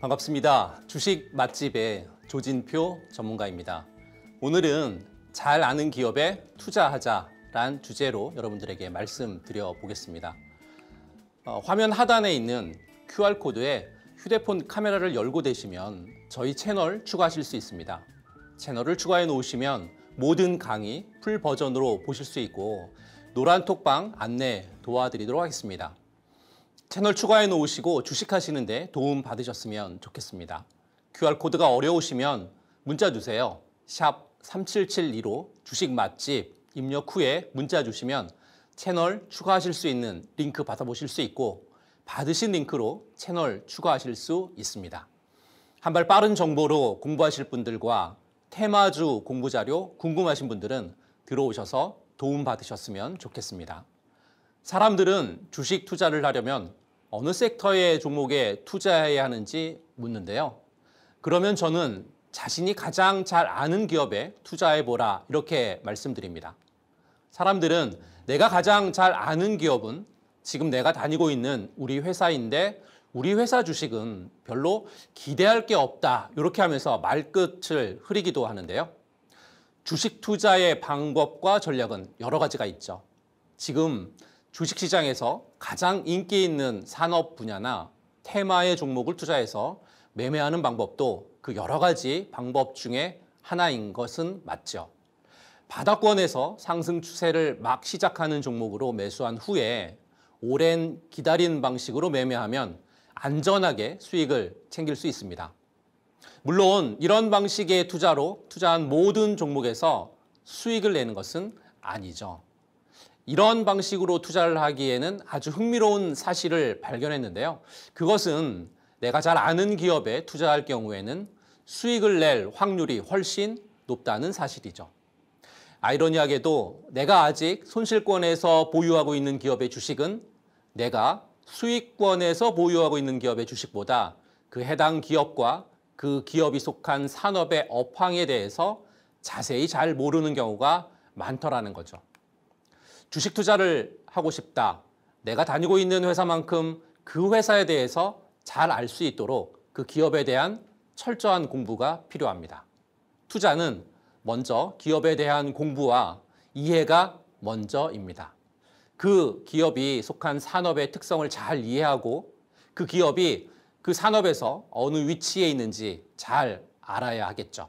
반갑습니다. 주식 맛집의 조진표 전문가입니다. 오늘은 잘 아는 기업에 투자하자란 주제로 여러분들에게 말씀드려 보겠습니다. 어, 화면 하단에 있는 QR코드에 휴대폰 카메라를 열고 되시면 저희 채널 추가하실 수 있습니다. 채널을 추가해 놓으시면 모든 강의 풀 버전으로 보실 수 있고 노란 톡방 안내 도와드리도록 하겠습니다. 채널 추가해 놓으시고 주식하시는데 도움 받으셨으면 좋겠습니다. QR코드가 어려우시면 문자 주세요. 샵 3772로 주식 맛집 입력 후에 문자 주시면 채널 추가하실 수 있는 링크 받아보실 수 있고 받으신 링크로 채널 추가하실 수 있습니다. 한발 빠른 정보로 공부하실 분들과 테마주 공부 자료 궁금하신 분들은 들어오셔서 도움 받으셨으면 좋겠습니다. 사람들은 주식 투자를 하려면 어느 섹터의 종목에 투자해야 하는지 묻는데요. 그러면 저는 자신이 가장 잘 아는 기업에 투자해보라 이렇게 말씀드립니다. 사람들은 내가 가장 잘 아는 기업은 지금 내가 다니고 있는 우리 회사인데 우리 회사 주식은 별로 기대할 게 없다 이렇게 하면서 말끝을 흐리기도 하는데요. 주식 투자의 방법과 전략은 여러 가지가 있죠. 지금 주식시장에서 가장 인기 있는 산업 분야나 테마의 종목을 투자해서 매매하는 방법도 그 여러 가지 방법 중에 하나인 것은 맞죠. 바닥권에서 상승 추세를 막 시작하는 종목으로 매수한 후에 오랜 기다린 방식으로 매매하면 안전하게 수익을 챙길 수 있습니다. 물론 이런 방식의 투자로 투자한 모든 종목에서 수익을 내는 것은 아니죠. 이런 방식으로 투자를 하기에는 아주 흥미로운 사실을 발견했는데요. 그것은 내가 잘 아는 기업에 투자할 경우에는 수익을 낼 확률이 훨씬 높다는 사실이죠. 아이러니하게도 내가 아직 손실권에서 보유하고 있는 기업의 주식은 내가 수익권에서 보유하고 있는 기업의 주식보다 그 해당 기업과 그 기업이 속한 산업의 업황에 대해서 자세히 잘 모르는 경우가 많더라는 거죠. 주식 투자를 하고 싶다. 내가 다니고 있는 회사만큼 그 회사에 대해서 잘 알 수 있도록 그 기업에 대한 철저한 공부가 필요합니다. 투자는 먼저 기업에 대한 공부와 이해가 먼저입니다. 그 기업이 속한 산업의 특성을 잘 이해하고 그 기업이 그 산업에서 어느 위치에 있는지 잘 알아야 하겠죠.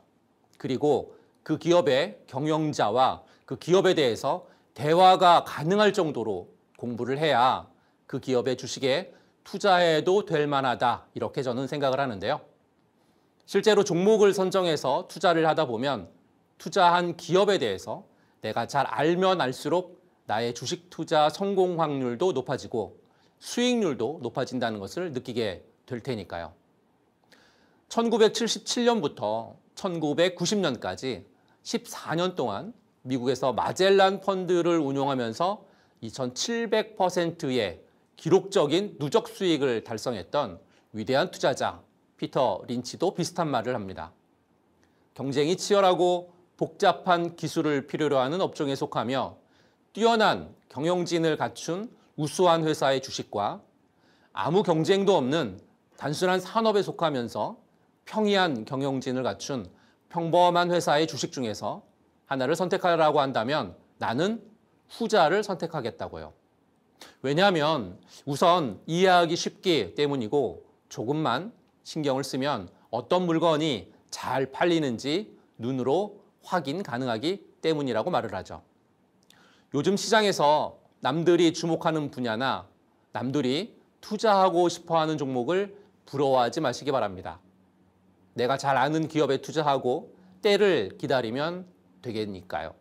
그리고 그 기업의 경영자와 그 기업에 대해서 대화가 가능할 정도로 공부를 해야 그 기업의 주식에 투자해도 될 만하다 이렇게 저는 생각을 하는데요. 실제로 종목을 선정해서 투자를 하다 보면 투자한 기업에 대해서 내가 잘 알면 알수록 나의 주식 투자 성공 확률도 높아지고 수익률도 높아진다는 것을 느끼게 될 테니까요. 1977년부터 1990년까지 14년 동안 미국에서 마젤란 펀드를 운용하면서 2700%의 기록적인 누적 수익을 달성했던 위대한 투자자 피터 린치도 비슷한 말을 합니다. 경쟁이 치열하고 복잡한 기술을 필요로 하는 업종에 속하며 뛰어난 경영진을 갖춘 우수한 회사의 주식과 아무 경쟁도 없는 단순한 산업에 속하면서 평이한 경영진을 갖춘 평범한 회사의 주식 중에서 하나를 선택하라고 한다면 나는 후자를 선택하겠다고요. 왜냐하면 우선 이해하기 쉽기 때문이고 조금만 신경을 쓰면 어떤 물건이 잘 팔리는지 눈으로 확인 가능하기 때문이라고 말을 하죠. 요즘 시장에서 남들이 주목하는 분야나 남들이 투자하고 싶어 하는 종목을 부러워하지 마시기 바랍니다. 내가 잘 아는 기업에 투자하고 때를 기다리면 되겠니까요.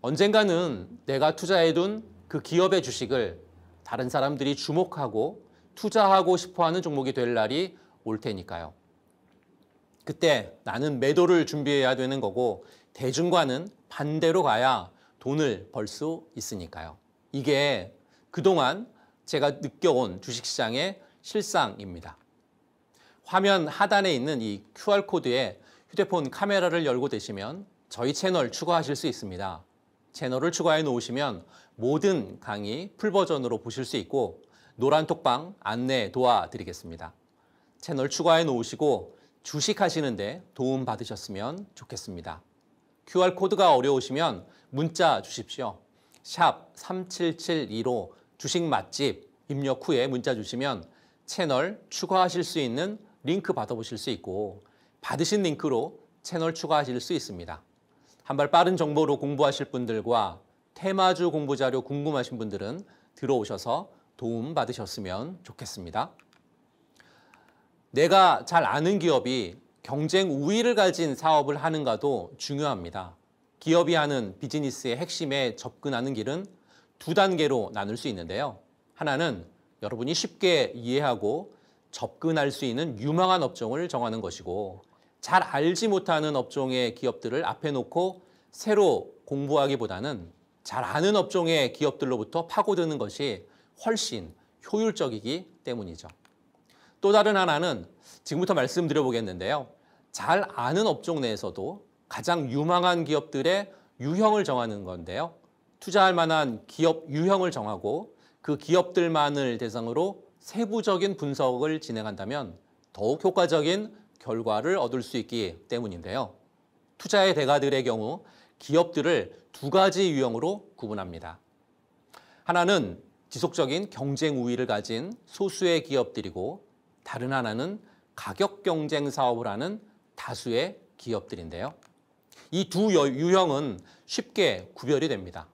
언젠가는 내가 투자해둔 그 기업의 주식을 다른 사람들이 주목하고 투자하고 싶어하는 종목이 될 날이 올 테니까요. 그때 나는 매도를 준비해야 되는 거고 대중과는 반대로 가야 돈을 벌 수 있으니까요. 이게 그동안 제가 느껴온 주식시장의 실상입니다. 화면 하단에 있는 이 QR코드에 휴대폰 카메라를 열고 되시면 저희 채널 추가하실 수 있습니다. 채널을 추가해 놓으시면 모든 강의 풀버전으로 보실 수 있고 노란톡방 안내 도와드리겠습니다. 채널 추가해 놓으시고 주식하시는데 도움 받으셨으면 좋겠습니다. QR코드가 어려우시면 문자 주십시오. 샵 3772로 주식 맛집 입력 후에 문자 주시면 채널 추가하실 수 있는 링크 받아보실 수 있고 받으신 링크로 채널 추가하실 수 있습니다. 한발 빠른 정보로 공부하실 분들과 테마주 공부 자료 궁금하신 분들은 들어오셔서 도움 받으셨으면 좋겠습니다. 내가 잘 아는 기업이 경쟁 우위를 가진 사업을 하는가도 중요합니다. 기업이 하는 비즈니스의 핵심에 접근하는 길은 두 단계로 나눌 수 있는데요. 하나는 여러분이 쉽게 이해하고 접근할 수 있는 유망한 업종을 정하는 것이고 잘 알지 못하는 업종의 기업들을 앞에 놓고 새로 공부하기보다는 잘 아는 업종의 기업들로부터 파고드는 것이 훨씬 효율적이기 때문이죠. 또 다른 하나는 지금부터 말씀드려보겠는데요. 잘 아는 업종 내에서도 가장 유망한 기업들의 유형을 정하는 건데요. 투자할 만한 기업 유형을 정하고 그 기업들만을 대상으로 세부적인 분석을 진행한다면 더욱 효과적인 결과를 얻을 수 있기 때문인데요. 투자의 대가들의 경우 기업들을 두 가지 유형으로 구분합니다. 하나는 지속적인 경쟁 우위를 가진 소수의 기업들이고 다른 하나는 가격 경쟁 사업을 하는 다수의 기업들인데요. 이 두 유형은 쉽게 구별이 됩니다.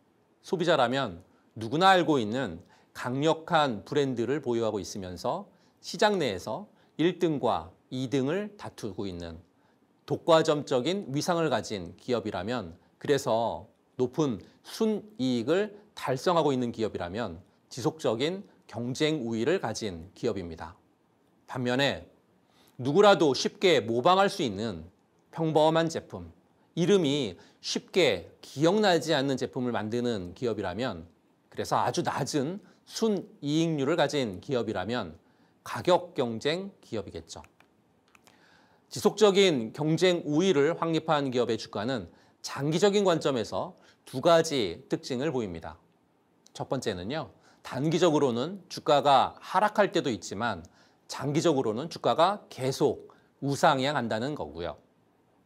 소비자라면 누구나 알고 있는 강력한 브랜드를 보유하고 있으면서 시장 내에서 1등과 2등을 다투고 있는 독과점적인 위상을 가진 기업이라면 그래서 높은 순이익을 달성하고 있는 기업이라면 지속적인 경쟁 우위를 가진 기업입니다. 반면에 누구라도 쉽게 모방할 수 있는 평범한 제품, 이름이 쉽게 기억나지 않는 제품을 만드는 기업이라면 그래서 아주 낮은 순이익률을 가진 기업이라면 가격 경쟁 기업이겠죠. 지속적인 경쟁 우위를 확립한 기업의 주가는 장기적인 관점에서 두 가지 특징을 보입니다. 첫 번째는요. 단기적으로는 주가가 하락할 때도 있지만 장기적으로는 주가가 계속 우상향한다는 거고요.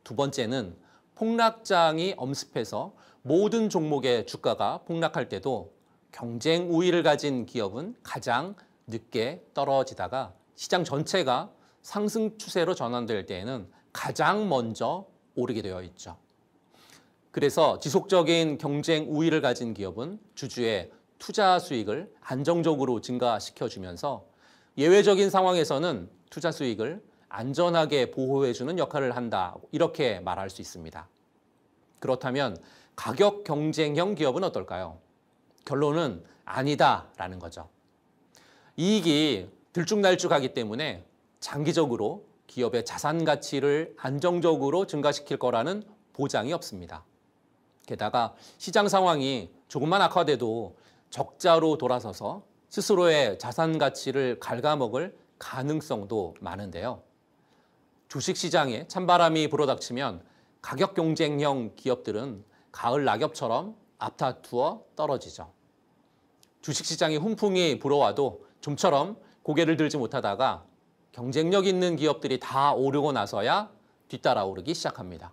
두 번째는 폭락장이 엄습해서 모든 종목의 주가가 폭락할 때도 경쟁 우위를 가진 기업은 가장 늦게 떨어지다가 시장 전체가 상승 추세로 전환될 때에는 가장 먼저 오르게 되어 있죠. 그래서 지속적인 경쟁 우위를 가진 기업은 주주의 투자 수익을 안정적으로 증가시켜주면서 예외적인 상황에서는 투자 수익을 안전하게 보호해주는 역할을 한다. 이렇게 말할 수 있습니다. 그렇다면 가격 경쟁형 기업은 어떨까요? 결론은 아니다라는 거죠. 이익이 들쭉날쭉하기 때문에 장기적으로 기업의 자산 가치를 안정적으로 증가시킬 거라는 보장이 없습니다. 게다가 시장 상황이 조금만 악화돼도 적자로 돌아서서 스스로의 자산 가치를 갉아먹을 가능성도 많은데요. 주식 시장에 찬바람이 불어닥치면 가격 경쟁형 기업들은 가을 낙엽처럼 앞다투어 떨어지죠. 주식 시장에 훈풍이 불어와도 좀처럼 고개를 들지 못하다가 경쟁력 있는 기업들이 다 오르고 나서야 뒤따라 오르기 시작합니다.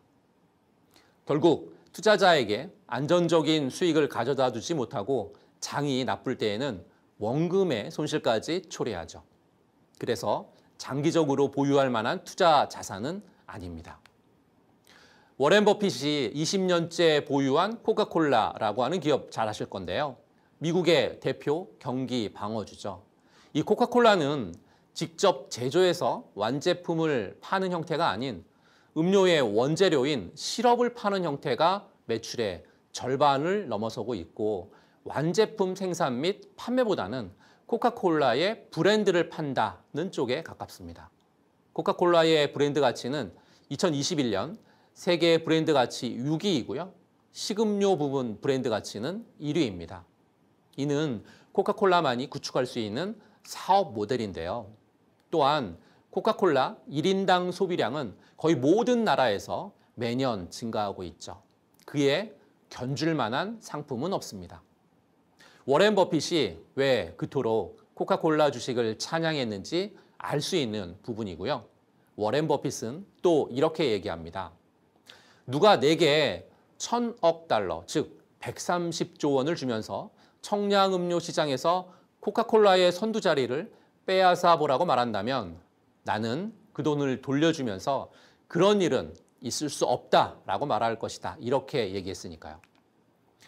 결국 투자자에게 안전적인 수익을 가져다 주지 못하고 장이 나쁠 때에는 원금의 손실까지 초래하죠. 그래서 장기적으로 보유할 만한 투자 자산은 아닙니다. 워렌 버핏이 20년째 보유한 코카콜라라고 하는 기업 잘 아실 건데요. 미국의 대표 경기 방어주죠. 이 코카콜라는 직접 제조해서 완제품을 파는 형태가 아닌 음료의 원재료인 시럽을 파는 형태가 매출의 절반을 넘어서고 있고 완제품 생산 및 판매보다는 코카콜라의 브랜드를 판다는 쪽에 가깝습니다. 코카콜라의 브랜드 가치는 2021년 세계 브랜드 가치 6위이고요. 식음료 부분 브랜드 가치는 1위입니다. 이는 코카콜라만이 구축할 수 있는 사업 모델인데요. 또한 코카콜라 1인당 소비량은 거의 모든 나라에서 매년 증가하고 있죠. 그에 견줄 만한 상품은 없습니다. 워렌 버핏이 왜 그토록 코카콜라 주식을 찬양했는지 알 수 있는 부분이고요. 워렌 버핏은 또 이렇게 얘기합니다. 누가 내게 천억 달러, 즉 130조 원을 주면서 청량음료 시장에서 코카콜라의 선두 자리를 빼앗아 보라고 말한다면 나는 그 돈을 돌려주면서 그런 일은 있을 수 없다라고 말할 것이다. 이렇게 얘기했으니까요.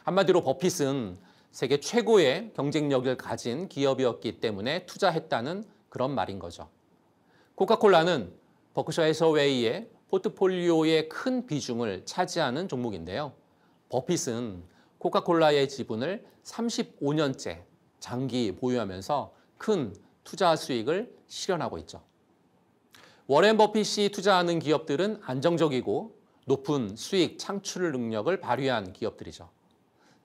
한마디로 버핏은 세계 최고의 경쟁력을 가진 기업이었기 때문에 투자했다는 그런 말인 거죠. 코카콜라는 버크셔 해서웨이의 포트폴리오의 큰 비중을 차지하는 종목인데요. 버핏은 코카콜라의 지분을 35년째 장기 보유하면서 큰 투자 수익을 실현하고 있죠. 워렌 버핏이 투자하는 기업들은 안정적이고 높은 수익 창출 능력을 발휘한 기업들이죠.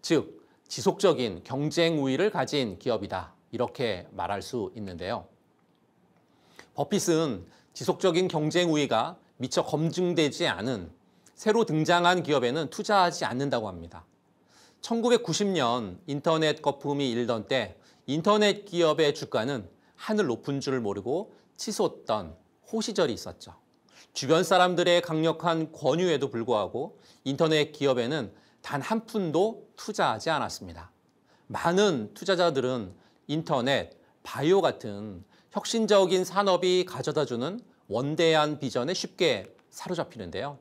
즉, 지속적인 경쟁 우위를 가진 기업이다. 이렇게 말할 수 있는데요. 버핏은 지속적인 경쟁 우위가 미처 검증되지 않은 새로 등장한 기업에는 투자하지 않는다고 합니다. 1990년 인터넷 거품이 일던 때 인터넷 기업의 주가는 하늘 높은 줄을 모르고 치솟던 호시절이 있었죠. 주변 사람들의 강력한 권유에도 불구하고 인터넷 기업에는 단 한 푼도 투자하지 않았습니다. 많은 투자자들은 인터넷, 바이오 같은 혁신적인 산업이 가져다주는 원대한 비전에 쉽게 사로잡히는데요.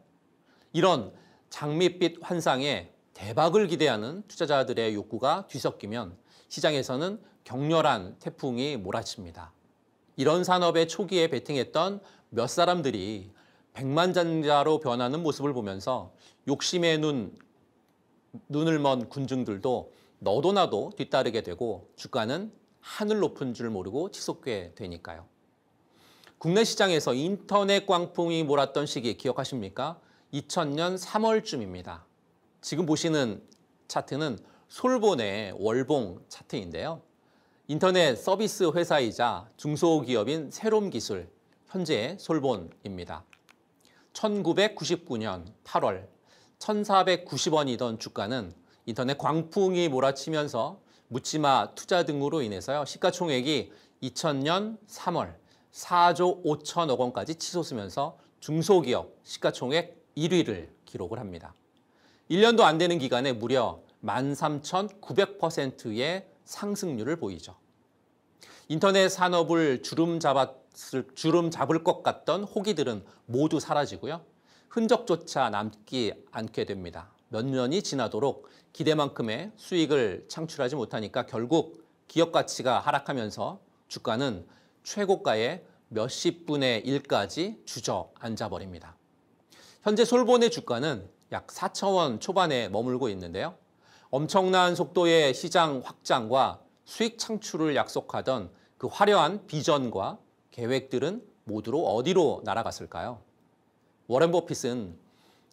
이런 장밋빛 환상에 대박을 기대하는 투자자들의 욕구가 뒤섞이면 시장에서는 격렬한 태풍이 몰아칩니다. 이런 산업의 초기에 베팅했던 몇 사람들이 백만장자로 변하는 모습을 보면서 욕심의 눈, 눈을 먼 군중들도 너도 나도 뒤따르게 되고 주가는 하늘 높은 줄 모르고 치솟게 되니까요. 국내 시장에서 인터넷 광풍이 몰았던 시기 기억하십니까? 2000년 3월쯤입니다. 지금 보시는 차트는 솔본의 월봉 차트인데요. 인터넷 서비스 회사이자 중소기업인 새롬 기술, 현재 솔본입니다. 1999년 8월 1,490원이던 주가는 인터넷 광풍이 몰아치면서 묻지마 투자 등으로 인해서요. 시가총액이 2000년 3월 4조 5천억 원까지 치솟으면서 중소기업 시가총액 1위를 기록을 합니다. 1년도 안 되는 기간에 무려 13,900%의 상승률을 보이죠. 인터넷 산업을 주름 잡았을 주름 잡을 것 같던 호기들은 모두 사라지고요. 흔적조차 남기 않게 됩니다. 몇 년이 지나도록 기대만큼의 수익을 창출하지 못하니까 결국 기업 가치가 하락하면서 주가는 최고가의 몇십 분의 일까지 주저앉아 버립니다. 현재 솔본의 주가는 약 4천 원 초반에 머물고 있는데요. 엄청난 속도의 시장 확장과 수익 창출을 약속하던 그 화려한 비전과 계획들은 모두로 어디로 날아갔을까요? 워렌 버핏은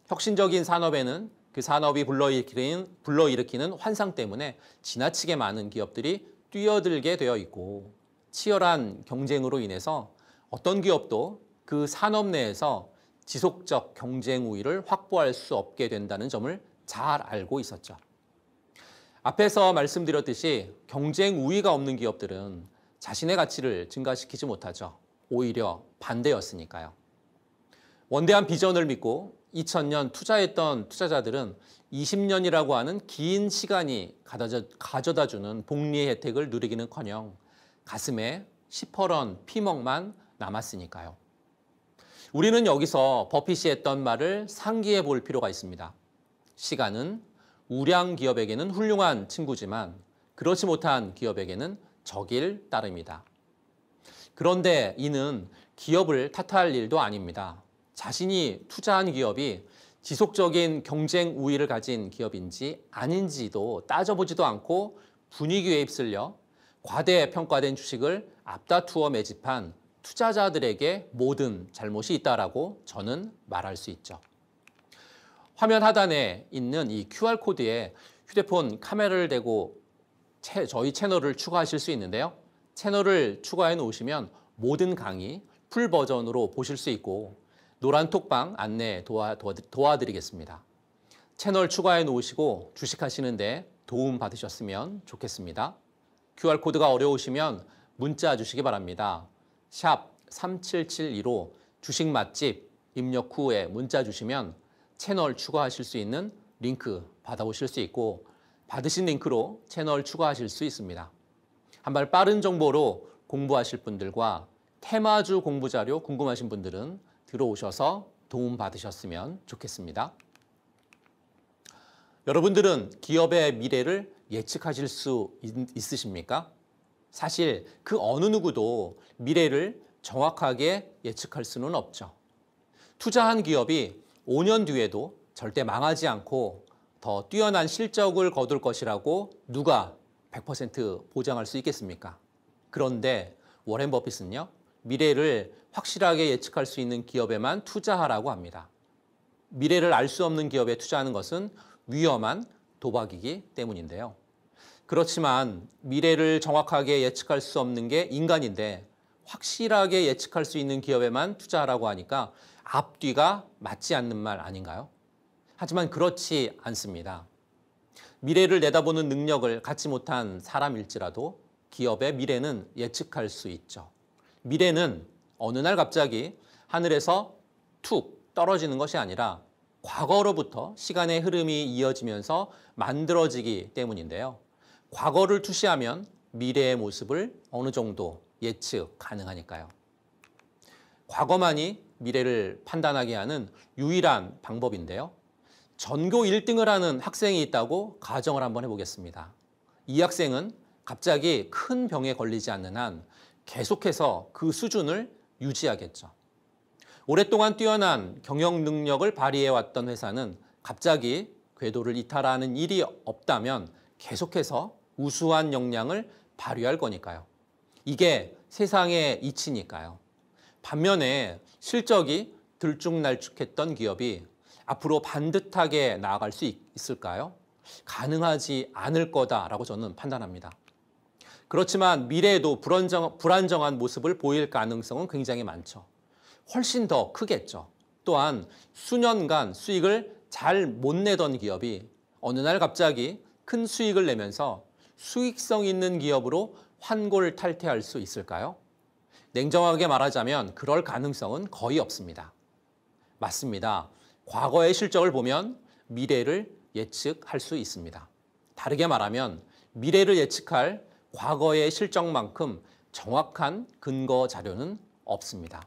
혁신적인 산업에는 그 산업이 불러일으키는, 불러일으키는 환상 때문에 지나치게 많은 기업들이 뛰어들게 되어 있고 치열한 경쟁으로 인해서 어떤 기업도 그 산업 내에서 지속적 경쟁 우위를 확보할 수 없게 된다는 점을 잘 알고 있었죠. 앞에서 말씀드렸듯이 경쟁 우위가 없는 기업들은 자신의 가치를 증가시키지 못하죠. 오히려 반대였으니까요. 원대한 비전을 믿고 2000년 투자했던 투자자들은 20년이라고 하는 긴 시간이 가져다 주는 복리의 혜택을 누리기는커녕 가슴에 시퍼런 피멍만 남았으니까요. 우리는 여기서 버핏이 했던 말을 상기해 볼 필요가 있습니다. 시간은 우량 기업에게는 훌륭한 친구지만 그렇지 못한 기업에게는 적일 따름이다. 그런데 이는 기업을 탓할 일도 아닙니다. 자신이 투자한 기업이 지속적인 경쟁 우위를 가진 기업인지 아닌지도 따져보지도 않고 분위기에 휩쓸려 과대평가된 주식을 앞다투어 매집한 투자자들에게 모든 잘못이 있다라고 저는 말할 수 있죠. 화면 하단에 있는 이 QR코드에 휴대폰 카메라를 대고 채, 저희 채널을 추가하실 수 있는데요. 채널을 추가해 놓으시면 모든 강의 풀 버전으로 보실 수 있고 노란 톡방 안내 도와, 도와, 드리겠습니다 채널 추가해 놓으시고 주식하시는데 도움 받으셨으면 좋겠습니다. QR코드가 어려우시면 문자 주시기 바랍니다. 샵 3772로 주식 맛집 입력 후에 문자 주시면 채널 추가하실 수 있는 링크 받아보실 수 있고 받으신 링크로 채널 추가하실 수 있습니다. 한발 빠른 정보로 공부하실 분들과 테마주 공부 자료 궁금하신 분들은 들어오셔서 도움 받으셨으면 좋겠습니다. 여러분들은 기업의 미래를 예측하실 수 있으십니까? 사실 그 어느 누구도 미래를 정확하게 예측할 수는 없죠. 투자한 기업이 5년 뒤에도 절대 망하지 않고 더 뛰어난 실적을 거둘 것이라고 누가 100% 보장할 수 있겠습니까? 그런데 워렌 버핏은요. 미래를 확실하게 예측할 수 있는 기업에만 투자하라고 합니다. 미래를 알 수 없는 기업에 투자하는 것은 위험한 도박이기 때문인데요. 그렇지만 미래를 정확하게 예측할 수 없는 게 인간인데 확실하게 예측할 수 있는 기업에만 투자하라고 하니까 앞뒤가 맞지 않는 말 아닌가요? 하지만 그렇지 않습니다. 미래를 내다보는 능력을 갖지 못한 사람일지라도 기업의 미래는 예측할 수 있죠. 미래는 어느 날 갑자기 하늘에서 툭 떨어지는 것이 아니라 과거로부터 시간의 흐름이 이어지면서 만들어지기 때문인데요. 과거를 투시하면 미래의 모습을 어느 정도 예측 가능하니까요. 과거만이 미래를 판단하게 하는 유일한 방법인데요. 전교 1등을 하는 학생이 있다고 가정을 한번 해보겠습니다. 이 학생은 갑자기 큰 병에 걸리지 않는 한 계속해서 그 수준을 유지하겠죠. 오랫동안 뛰어난 경영 능력을 발휘해왔던 회사는 갑자기 궤도를 이탈하는 일이 없다면 계속해서 우수한 역량을 발휘할 거니까요. 이게 세상의 이치니까요. 반면에 실적이 들쭉날쭉했던 기업이 앞으로 반듯하게 나아갈 수 있을까요? 가능하지 않을 거다라고 저는 판단합니다. 그렇지만 미래에도 불안정, 불안정한 모습을 보일 가능성은 굉장히 많죠. 훨씬 더 크겠죠. 또한 수년간 수익을 잘 못 내던 기업이 어느 날 갑자기 큰 수익을 내면서 수익성 있는 기업으로 환골 탈태할 수 있을까요? 냉정하게 말하자면 그럴 가능성은 거의 없습니다. 맞습니다. 과거의 실적을 보면 미래를 예측할 수 있습니다. 다르게 말하면 미래를 예측할 과거의 실적만큼 정확한 근거 자료는 없습니다.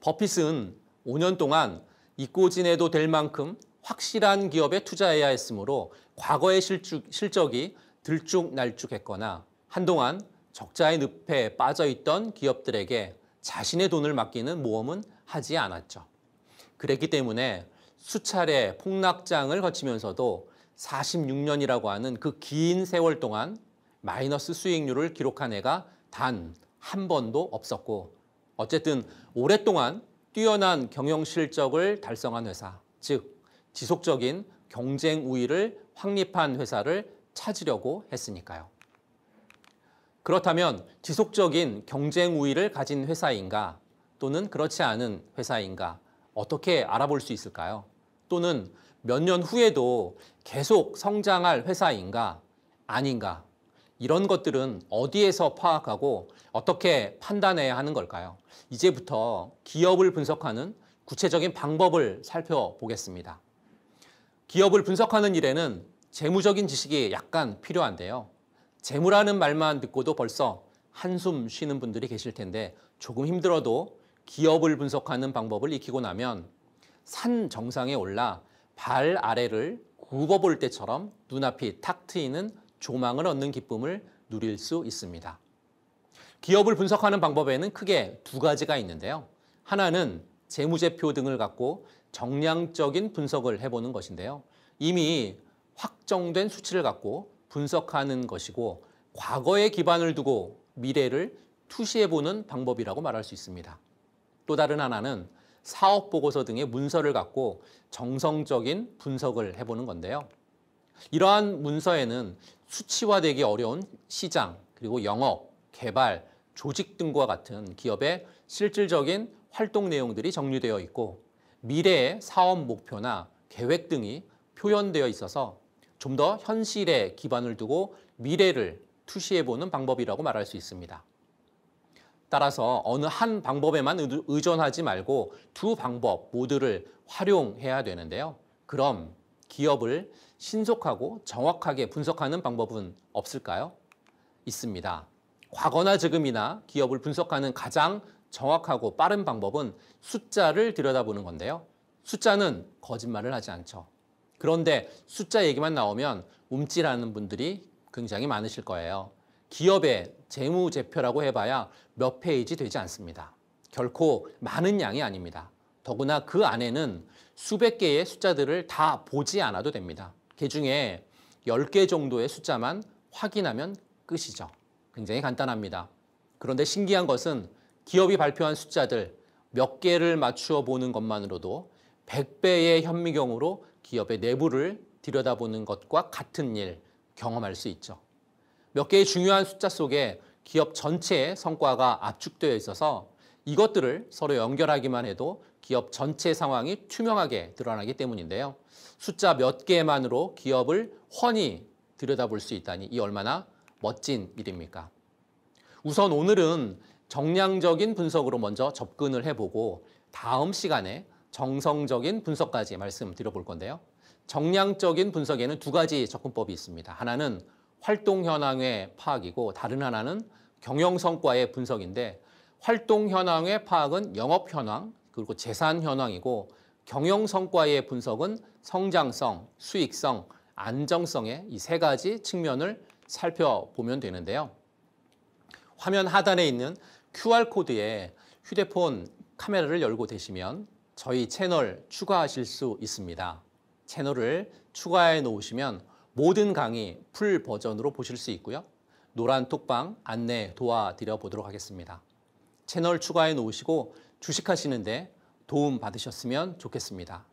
버핏은 5년 동안 잊고 지내도 될 만큼 확실한 기업에 투자해야 했으므로 과거의 실적이 들쭉날쭉했거나 한동안 적자의 늪에 빠져 있던 기업들에게 자신의 돈을 맡기는 모험은 하지 않았죠. 그랬기 때문에 수차례 폭락장을 거치면서도 46년이라고 하는 그 긴 세월 동안 마이너스 수익률을 기록한 애가 단 한 번도 없었고 어쨌든 오랫동안 뛰어난 경영 실적을 달성한 회사, 즉 지속적인 경쟁 우위를 확립한 회사를 찾으려고 했으니까요. 그렇다면 지속적인 경쟁 우위를 가진 회사인가 또는 그렇지 않은 회사인가 어떻게 알아볼 수 있을까요? 또는 몇 년 후에도 계속 성장할 회사인가 아닌가 이런 것들은 어디에서 파악하고 어떻게 판단해야 하는 걸까요? 이제부터 기업을 분석하는 구체적인 방법을 살펴보겠습니다. 기업을 분석하는 일에는 재무적인 지식이 약간 필요한데요. 재무라는 말만 듣고도 벌써 한숨 쉬는 분들이 계실 텐데 조금 힘들어도 기업을 분석하는 방법을 익히고 나면 산 정상에 올라 발 아래를 굽어볼 때처럼 눈앞이 탁 트이는 조망을 얻는 기쁨을 누릴 수 있습니다. 기업을 분석하는 방법에는 크게 두 가지가 있는데요. 하나는 재무제표 등을 갖고 정량적인 분석을 해보는 것인데요. 이미 확정된 수치를 갖고 분석하는 것이고 과거에 기반을 두고 미래를 투시해보는 방법이라고 말할 수 있습니다. 또 다른 하나는 사업 보고서 등의 문서를 갖고 정성적인 분석을 해보는 건데요. 이러한 문서에는 수치화되기 어려운 시장, 그리고 영업, 개발, 조직 등과 같은 기업의 실질적인 활동 내용들이 정리되어 있고 미래의 사업 목표나 계획 등이 표현되어 있어서 좀더 현실에 기반을 두고 미래를 투시해보는 방법이라고 말할 수 있습니다. 따라서 어느 한 방법에만 의존하지 말고 두 방법 모두를 활용해야 되는데요. 그럼 기업을 신속하고 정확하게 분석하는 방법은 없을까요? 있습니다. 과거나 지금이나 기업을 분석하는 가장 정확하고 빠른 방법은 숫자를 들여다보는 건데요. 숫자는 거짓말을 하지 않죠. 그런데 숫자 얘기만 나오면 움찔하는 분들이 굉장히 많으실 거예요. 기업의 재무제표라고 해봐야 몇 페이지 되지 않습니다. 결코 많은 양이 아닙니다. 더구나 그 안에는 수백 개의 숫자들을 다 보지 않아도 됩니다. 그 중에 10개 정도의 숫자만 확인하면 끝이죠. 굉장히 간단합니다. 그런데 신기한 것은 기업이 발표한 숫자들 몇 개를 맞추어 보는 것만으로도 100배의 현미경으로 기업의 내부를 들여다보는 것과 같은 일 경험할 수 있죠. 몇 개의 중요한 숫자 속에 기업 전체의 성과가 압축되어 있어서 이것들을 서로 연결하기만 해도 기업 전체 상황이 투명하게 드러나기 때문인데요. 숫자 몇 개만으로 기업을 훤히 들여다볼 수 있다니 이 얼마나 멋진 일입니까? 우선 오늘은 정량적인 분석으로 먼저 접근을 해보고 다음 시간에 정성적인 분석까지 말씀드려볼 건데요. 정량적인 분석에는 두 가지 접근법이 있습니다. 하나는 활동 현황의 파악이고 다른 하나는 경영 성과의 분석인데 활동 현황의 파악은 영업 현황 그리고 재산 현황이고 경영 성과의 분석은 성장성, 수익성, 안정성의 이 세 가지 측면을 살펴보면 되는데요. 화면 하단에 있는 QR코드에 휴대폰 카메라를 열고 되시면 저희 채널 추가하실 수 있습니다. 채널을 추가해 놓으시면 모든 강의 풀 버전으로 보실 수 있고요. 노란 톡방 안내 도와드려 보도록 하겠습니다. 채널 추가해 놓으시고 주식하시는데 도움 받으셨으면 좋겠습니다.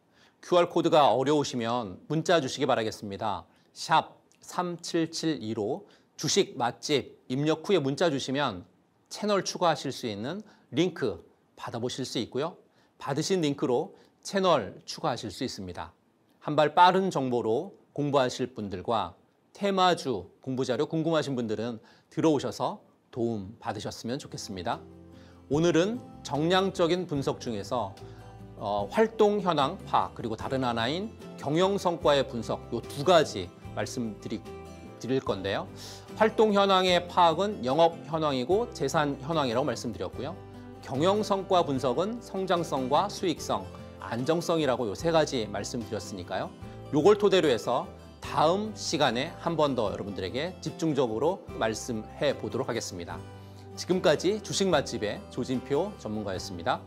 QR코드가 어려우시면 문자 주시기 바라겠습니다. 샵 3772로 주식 맛집 입력 후에 문자 주시면 채널 추가하실 수 있는 링크 받아보실 수 있고요. 받으신 링크로 채널 추가하실 수 있습니다. 한 발 빠른 정보로 공부하실 분들과 테마주 공부자료 궁금하신 분들은 들어오셔서 도움 받으셨으면 좋겠습니다. 오늘은 정량적인 분석 중에서 어, 활동 현황 파악 그리고 다른 하나인 경영 성과의 분석 이 두 가지 말씀드릴 건데요. 활동 현황의 파악은 영업 현황이고 재산 현황이라고 말씀드렸고요. 경영 성과 분석은 성장성과 수익성, 안정성이라고 요 세 가지 말씀드렸으니까요. 요걸 토대로 해서 다음 시간에 한 번 더 여러분들에게 집중적으로 말씀해 보도록 하겠습니다. 지금까지 주식 맛집의 조진표 전문가였습니다.